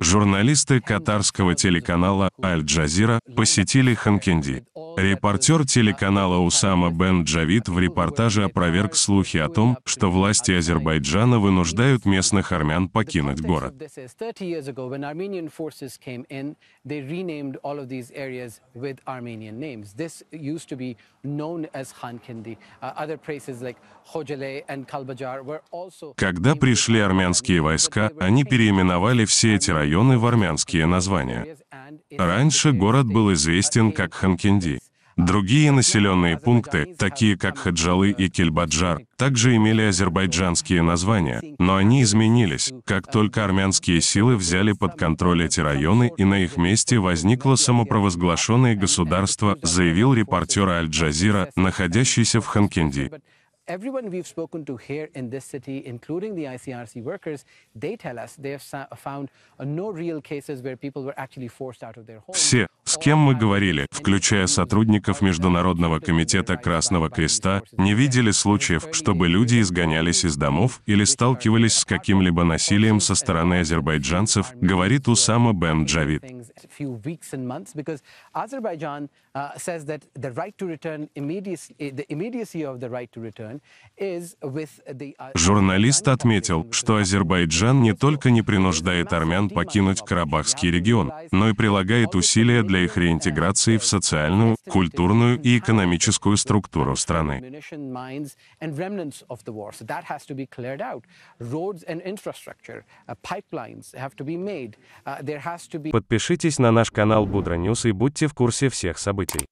Журналисты катарского телеканала Аль-Джазира посетили Ханкенди. Репортер телеканала Усама Бен Джавид в репортаже опроверг слухи о том, что власти Азербайджана вынуждают местных армян покинуть город. Когда пришли армянские войска, они переименовали все эти районы в армянские названия. Раньше город был известен как Ханкенди. Другие населенные пункты, такие как Хаджалы и Кельбаджар, также имели азербайджанские названия, но они изменились, как только армянские силы взяли под контроль эти районы и на их месте возникло самопровозглашенное государство, заявил репортер Аль-Джазира, находящийся в Ханкенди. everyone we've spoken to here in this city, including the ICRC workers, they tell us they have found uh, no real cases where people were actually forced out of their homes. с кем мы говорили, включая сотрудников Международного комитета Красного Креста, не видели случаев, чтобы люди изгонялись из домов или сталкивались с каким-либо насилием со стороны азербайджанцев, говорит Усама Бен Джавид. Э, э, uh, Журналист отметил, что Азербайджан не только не принуждает армян покинуть Карабахский регион, но и прилагает усилия для их реинтеграции в социальную, культурную и экономическую структуру страны. Uh, uh, Подпишитесь на наш канал Будра Ньюс и будьте в курсе всех событий.